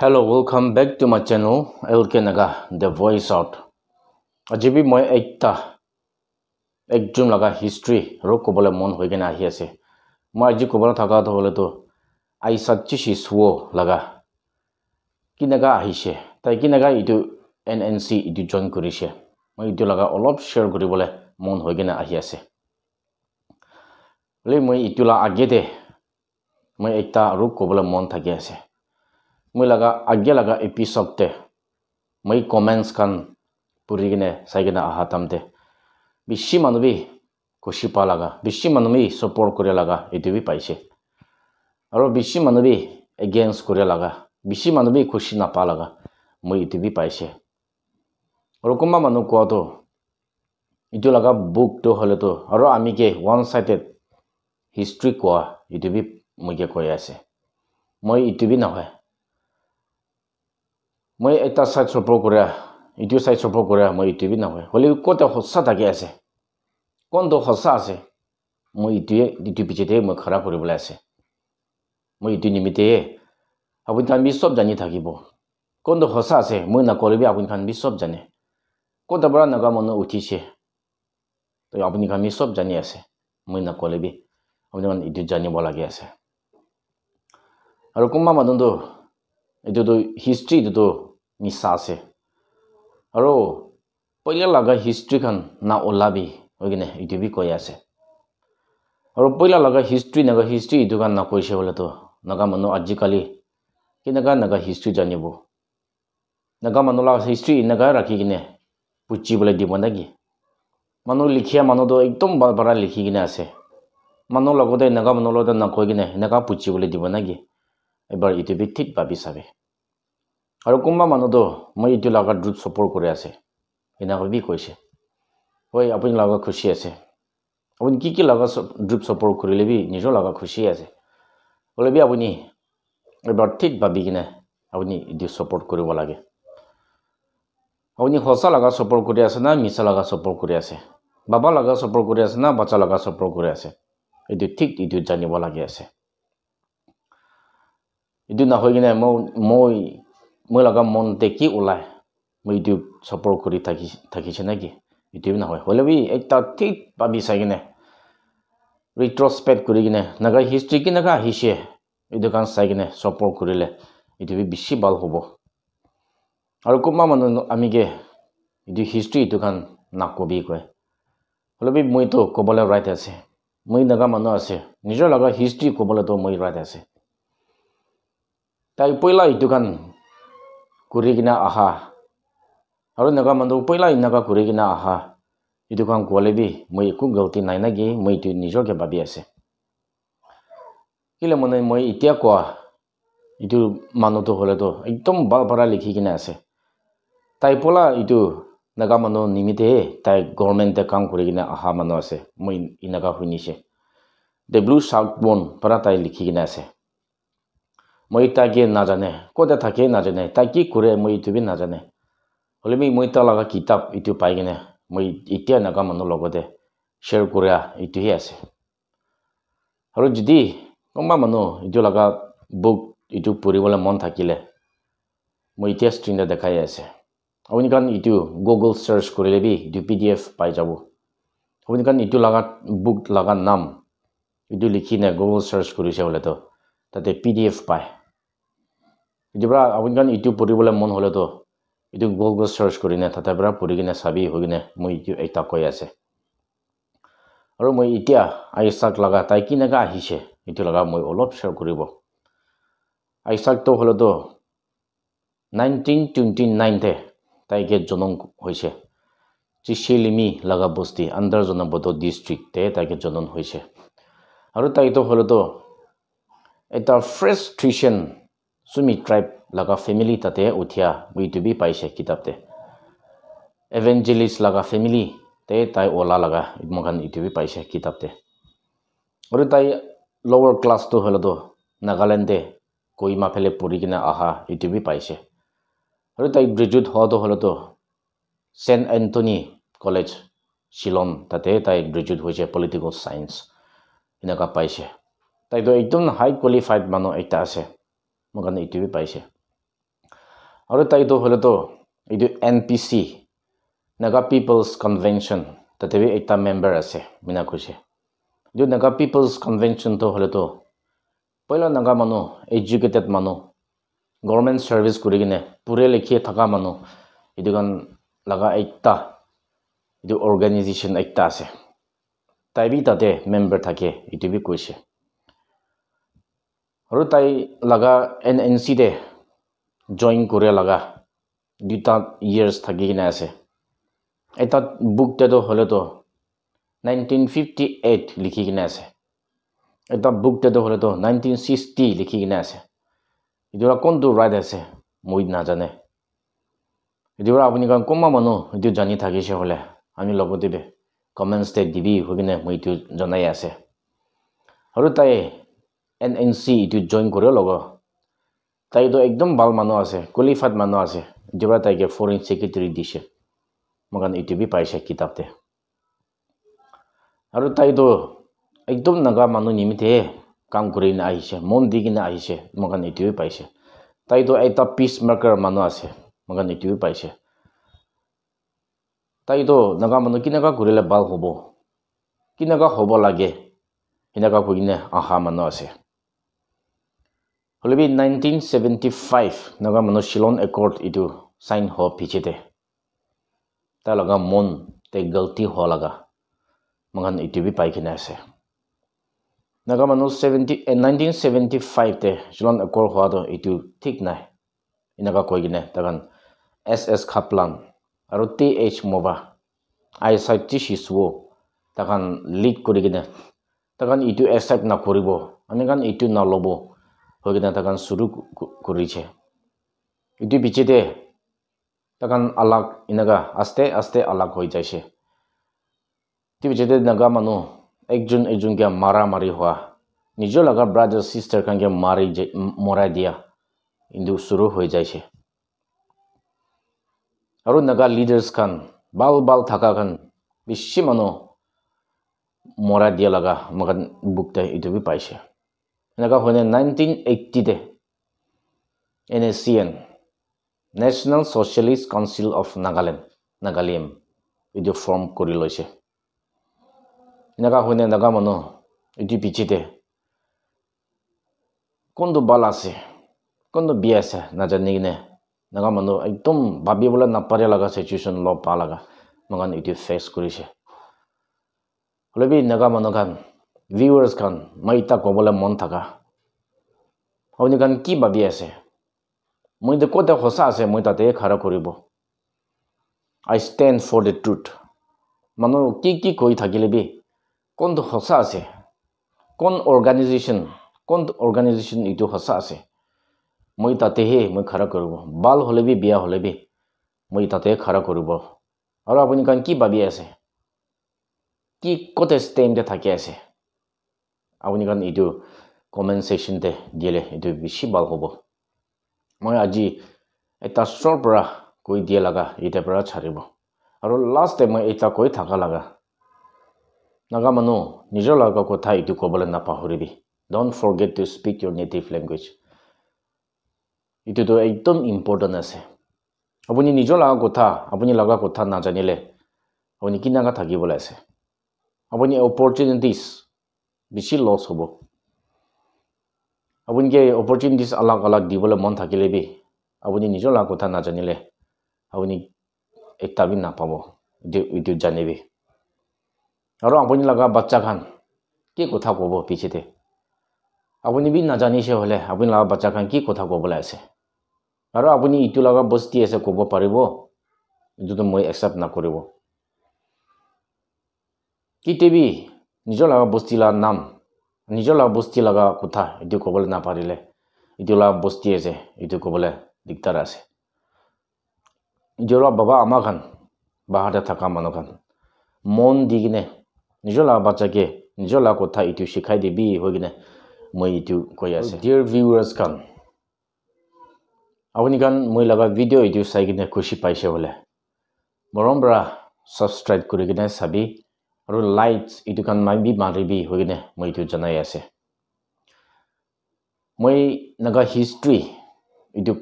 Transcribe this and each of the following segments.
Hello' welcome back to my channel L K Naga the voice out আজি বি মই একটা একজন লগা হিষ্ট্ৰি আৰু ক'বলৈ মন হৈ কিনে আহি আছে মই আজি ক'বলৈ থকা হ'লেতো আই চাচি চিচুৱ লগা কেনেকৈ আহিছে তাই কেনেকৈ এইটো এন এন চি এইটো জইন কৰিছে মই এইটো লগা অলপ শ্বেয়াৰ কৰিবলৈ মন হৈ কিনে আহি আছে বুলি মই এইটো লগা আগেতে মই একটা আৰু ক'বলৈ মন থাকি আছে মই লগা আগে লগা এপিছদে মই কমেণ্টছ খান পুৰি কিনে চাই কিনে অহা তামতে বেছি মানুহবি খুচি পা লগা বেছি মানুহবি ছাপৰ্ট কৰি লগা এইটো বি পাইছে আৰু বেছি মানুহবি এগেইনষ্ট কৰি লগা বেছি মানুহবি খুচি নাপা লগা মই এইটো বি পাইছে আৰু কোনোবা মানুহ কোৱাটো এইটো লগা বুকটো হ'লেতো আৰু আমি কি ওৱান চাইডেড হিষ্ট্ৰি কোৱা এইটো বি মই কিয় কৈ আছে মই এইটো বি নহয় মই এটা ছাইড চপৰ কৰা ইটো ছাইড চপৰ কৰা মই ইটোৱে নহয় হ'লেও ক'ত সঁচা থাকি আছে কোনটো সঁচা আছে মই ইটোৱে ইটো পিছতেই মই খাৰা কৰিবলৈ আছে মই ইটো নিমিত্তেহে আপোনাৰ বি চব জানি থাকিব কোনটো সঁচা আছে মই নকৰিবি আপোনাৰ বি চব জানে ক'তাৰ পৰা নগা মনত উঠিছে আপুনি আমি চব জানি আছে মই নকলিবি আপুনি মানে ইটো জানিব লাগে আছে আৰু কোনোবা মানুহটো এইটোতো হিষ্ট্ৰীটোতো নিচা আছে আৰু পইলা লগা হিষ্ট্ৰীখন না ওলাবি হৈ কিনে এইটো বি কৈ আছে আৰু পইলা লগা হিষ্ট্ৰী নগা হিষ্ট্ৰী ইটো কাৰণে নকৈছে বোলেতো নগা মানুহ আজিকালি কেনেকুৱা নগা হিষ্ট্ৰী জানিব নগা মানুহ লগা হিষ্ট্ৰী এনেকুৱা ৰাখি কিনে পুচিবলৈ দিব নেকি মানুহ লিখিয়া মানুহটো একদম বাৰ পৰা লিখি কিনে আছে মানুহ লগতে এনেকুৱা মানুহ লগতে নকৈ কিনে এনেকুৱা পুচিবলৈ দিব নেকি এবাৰ ইউটিউবে ঠিক ভাবি চাবে আৰু কোনোবা মানুহটো মই ইটো লগাৰ দ্ৰুত ছাপৰ্ট কৰি আছে সেইদিনাখন বি কৈছে ঐ আপুনি লগত খুচি আছে আপুনি কি কি লগা দ্ৰুত ছাপৰ্ট কৰিলে বি নিজৰ লগা খুচি আছে বোলে বি আপুনি এবাৰ ঠিক ভাবি কিনে আপুনি এইটো ছাপৰ্ট কৰিব লাগে আপুনি সঁচা লগা ছাপৰ্ট কৰি আছে না মিছা লগা ছাপৰ্ট কৰি আছে বাবা লগা ছাপৰ্ট কৰি আছে না বাচ্চা লগা ছাপৰ্ট কৰি আছে এইটো ঠিক এইটো জানিব লাগে আছে এইটো নহৈ কিনে মই মই মই লগা মনতে কি ওলাই মই ইউটিউব চাপৰ্ট কৰি থাকি থাকিছে নেকি ইউটিউব নহয় হ'লে হ'লেও এটা ঠিক পাবি চাই কিনে ৰিট্ৰস্পেক্ট কৰি কিনে নাগা হিষ্ট্ৰী কেনেকৈ আহিছে এইটো কাৰণ চাই কিনে চপৰ কৰিলে ইউটিউবে বেছি ভাল হ'ব আৰু কোনোবা মানুহ আমিকে ইটো হিষ্ট্ৰী এইটো কাৰণ নাকবি কয় হ'লেও মইতো ক'বলৈ ৰাইট আছে মই নাগা মানুহ আছে নিজৰ লগা হিষ্ট্ৰী ক'বলৈতো মই ৰাইট আছে তাই পইলা এইটো কাৰণ kurikina aha aru naga mandu upaila inaga kurikina aha itu kan kualibi mai ku gauti nai nagi mai tu nijo ke babi ase kila mana mai itia kua itu manu tu hole tu itum bal para likhi kina ase tai pola itu naga mandu nimite tai government te kang kurikina aha mandu ase mai inaga hunise the blue shark bone para tai likhi kina ase মই তাকে নাজানে ক'তে থাকে নাজানে তাই কি কৰে মই ইউটিউবে নাজানে হ'লে মই মই তাৰ লগা কিতাপ ইটো পাই কিনে মই এতিয়া এনেকুৱা মানুহ লগতে শ্বেয়াৰ কৰা এইটোহে আছে আৰু যদি কোনোবা মানুহ ইটো লগা বুক ইটো পঢ়িবলৈ মন থাকিলে মই এতিয়া স্ক্ৰীণতে দেখাই আছে আপুনি কাৰণ ইটো গুগল চাৰ্চ কৰিলে বি ইটো পি ডি এফ পাই যাব আপুনি কাৰণ ইটো লগা বুক লগা নাম ইটো লিখি নে গুগল চাৰ্চ কৰিছে বোলেতো তাতে পি ডি এফ পায় এতিয়া আপুনি কাৰণ ইউটিউব পঢ়িবলৈ মন হ'লেতো ইউটিউব গুগল চাৰ্চ কৰি নে তাতে পৰা পঢ়ি কিনে চাবি হৈ কিনে মই ইউটিউব এটা কৈ আছে আৰু মই এতিয়া আইচাক লগা তাই কেনেকৈ আহিছে এইটো লগা মই অলপ শ্বেয়াৰ কৰিব আইচাকটো হ'লেতো নাইনটিন টুৱেণ্টি নাইনতে তাইকে জনম হৈছে ত্ৰিশিলিমি লগা বস্তি আণ্ডাৰ জনাবদ্ধ ডিষ্ট্ৰিক্টে তাইকে জনম হৈছে আৰু তাইতো হ'লেতো এটা ফ্ৰেছ থ্ৰিচেণ্ট চুমি ট্ৰাইব লগা ফেমিলি তাতে উঠিয়া বুইটুবি পাইছে কিতাপতে এভেঞ্জেলিছ লগা ফেমিলি তে তাই অ'লা লগা মোকান ইউটিউবি পাইছে কিতাপতে আৰু তাই লৱাৰ ক্লাছটো হ'লেতো নাগালেণ্ডে কইমাফেলে পঢ়ি কিনে অহা ইউটিউবি পাইছে আৰু তাই গ্ৰেজুৱেট হোৱাটো হ'লেতো ছেণ্ট এণ্টনি কলেজ শ্বিলং তাতে তাই গ্ৰেজুৱেট হৈছে পলিটিকেল ছায়েন্স এনেকুৱা পাইছে তাইতো একদম হাই কোৱালিফাইড মানুহ এটা আছে মই কাৰণে ইউটিউবে পাইছে আৰু তাইতো হ'লেতো এইটো N P C Naga people's convention তাতে এটা মেম্বাৰ আছে মীনা কৈছে এইটো নাগা পিপলছ কনভেনশ্যনটো হ'লেতো পহিলা নাগা মানুহ এডুকেটেড মানুহ গভৰ্ণমেণ্ট চাৰ্ভিচ কৰি কিনে পুৰে লিখিয়ে থকা মানুহ এইটো কাৰণ লগা একতা এইটো অৰ্গেনাইজেশ্যন একতা আছে তাই তাতে মেম্বাৰ থাকে এইটো বি কৈছে আৰু তাই লগা এন এন চিতে জইন কৰে লগা দুটা ইয়েৰ্ছ থাকি কিনে আছে এটা বুকতেতো হ'লেতো নাইনটিন ফিফটি এইট লিখি কিনে আছে এটা বুকতেতো হ'লেতো নাইনটিন ছিক্সটি লিখি কিনে আছে এতিয়া কোনটো ৰাইট আছে মই নাজানে এতিয়া আপুনি কাৰণ কমা মানুহ এইটো জানি থাকিছে হ'লে আমি ল'ব দিবি কমেণ্টছ দিবি হৈ কিনে মই এইটো জনাই আছে আৰু তাই এন এন চি ইটো জইন কৰিও লগ তাইতো একদম ভাল মানুহ আছে কোৱালিফাইড মানুহ আছে ইটো যিবাৰ তাইকে ফৰেইন ছেক্ৰেটেৰী দিছে মই কাৰণে ইটো বি পাইছে কিতাপতে আৰু তাইতো একদম নগা মানুহ নিমিতে কাম কৰি কিনে আহিছে মন দি কিনে আহিছে মই কাৰণে ইটোৱে পাইছে তাইতো এটা পিচ মাৰ্কাৰ মানুহ আছে মই কাৰণে ইটোৱে পাইছে তাইতো নগা মানুহ কেনেকুৱা কৰিলে ভাল হ'ব কেনেকুৱা হ'ব লাগে সেনেকুৱা কৰি কিনে অহা মানুহ আছে হ'লে বি নাইনটিন চেভেণ্টি ফাইভ নগা মানুহ শ্বিলং একৰ্ড ইটো চাইন হোৱা পিছতে তাৰ লগা মন তে গল্টি হোৱা লগা মাখান ইটো বি পাই কিনে আছে নগা মানুহ চেভেণ্টি নাইনটিন ছেভেণ্টি ফাইভতে শ্বিলং একৰ্ড হোৱাটো ইটো ঠিক নাই এনেকুৱা কৈ কিনে তাৰ এছ এছ খাপলান আৰু টি এইচ মবা আই চাইটি শিশুও তাৰ লিক কৰি কিনে তাৰ এইটো এচেপ্ট নকৰিব এনেকান ইটো নল'ব হয় তাকান চুরু করেছে ইটি বিচিতে তাকান আলাগ ইনাগা আস্তে আস্তে আলাগ হয়ে যাইছে ইটি বিচিতে নাগা মানু একজন একজন গিয়া মারা মারি হওয়া নিজের লাগা ব্রাদার সিস্টার খান গিয়া মারি মরাই দিয়া কিন্তু শুরু হয়ে যাইছে আর নাগা লিডার্স খান ভাল ভাল থাকা খান বেশি মানু মরা দিয়ে লাগা মগান বুকটা এটুবি পাইছে 내가 보낸 1980대 NSCN National Socialist Council of Nagaland Nagalim এইটো ফৰ্ম কৰি লৈছে এনেকুৱা হয়নে নাগা মানুহ এইটো পিঠিতে কোনটো বাল আছে কোনটো বিয়া আছে নাজানি কিনে নাগা মানুহ একদম ভাবিবলৈ নাপাৰে লগা চিটুৱেশ্যন লগ পাৰ লগা মই কাৰণ ফেচ কৰিছে হ'লেবি নাগা ভিউৱাৰ্ছ খান মই ইতা ক'বলৈ মন থকা আপুনি কাৰণ কি ভাবি আছে মইতো ক'ত সঁচা আছে মই তাতে খাৰা কৰিব I stand for the truth মানুহ কি কি কৈ থাকিলে বি কোনটো সঁচা আছে কোন অৰ্গেনাইজেশ্যন কোন অৰ্গেনাইজেশ্যন এইটো সঁচা আছে মই তাতেহে মই খাৰা কৰিব ভাল হ'লে বি বিয়া হ'লে বি মই তাতে খাৰা কৰিব আৰু আপুনি কাৰণ কি ভাবি আছে কি ক'তে ষ্টেণ্ডে থাকি আছে আপুনি কাৰণ এইটো কমেণ্ট ছেকশ্যনতে দিলে এইটো বেছি ভাল হ'ব মই আজি এটা এটাৰ পৰা কৈ দিয়া লগা এতিয়াৰ পৰা ছাৰিব আৰু লাষ্ট টাইম মই এটা কৈ থকা লগা নাগা মানুহ নিজৰ লগা কথা এইটো ক'বলৈ নাপাহৰিবি don't forget to speak your native language এইটোতো একদম ইম্পৰ্টেণ্ট আছে আপুনি নিজৰ লগা কথা আপুনি লগা কথা নাজানিলে আপুনি কি নাগা থাকিবলৈ আছে আপুনি অপৰচুনিটিছ বেছি লছ হ'ব আপুনিকে অপৰচুনিটিছ অলগ অলগ দিবলৈ মন থাকিলে বি আপুনি নিজৰ লগ কথা নাজানিলে আপুনি একটাবি নাপাব এইটো জানিবি আৰু আপুনি লগা বাচ্চাখান কি কথা ক'ব পিছতে আপুনি বি নাজানিছে হ'লে আপুনি লগা বাচ্চাখান কি কথা ক'বলৈ আছে আৰু আপুনি ইটো লগা বস্তি আছে ক'ব পাৰিব যোনটো মই একচেপ্ট নকৰিব কি কেতিয়াবি নিজৰ লগা বস্তি লগা নাম নিজৰ লগা বস্তি লগা কথা এইটো ক'বলৈ নাপাৰিলে এইটো লগা বস্তি আছে এইটো ক'বলৈ দিগদাৰ আছে নিজৰ বাবা আমাৰ খান বাহাৰতে থকা মানুহ খান মন দি কিনে নিজৰ লগা বাচ্ছাকে নিজৰ লগা কথা এইটো শিকাই দিবি হৈ কিনে মই এইটো কৈ আছে ডিয়াৰ ভিউৱাৰ্ছ খান আপুনি খান মই লগা ভিডিঅ' এইটো চাই কিনে খুচি পাইছে বোলে মৰম পৰা ছাবস্ক্ৰাইব কৰি কিনে চাবি আৰু লাইটছ এইটো কাৰণ মাৰিবি মাৰিবি হৈ কিনে মই এইটো জনাই আছে মই এনেকুৱা হিষ্ট্ৰী এইটো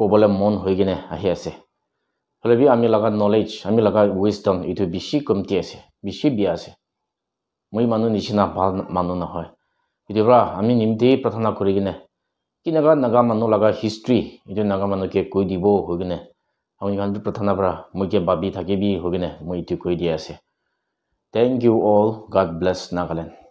ক'বলৈ মন হৈ কিনে আহি আছে হ'লেও আমি লগা নলেজ আমি লগা ৱিষ্টন এইটো বেছি কমটি আছে বেছি বিয়া আছে মই মানুহ নিচিনা ভাল মানুহ নহয় এতিয়া পৰা আমি নিমতেই প্ৰাৰ্থনা কৰি কিনে কেনেকুৱা নাগা মানুহ লগা হিষ্ট্ৰী এইটো নাগা মানুহকে কৈ দিব হৈ কিনে আমি কাৰণ প্ৰাৰ্থনা পৰা মই কিয় ভাবি থাকিবি হৈ কিনে মই এইটো কৈ দিয়া আছে Thank you all. God bless na Nagaland.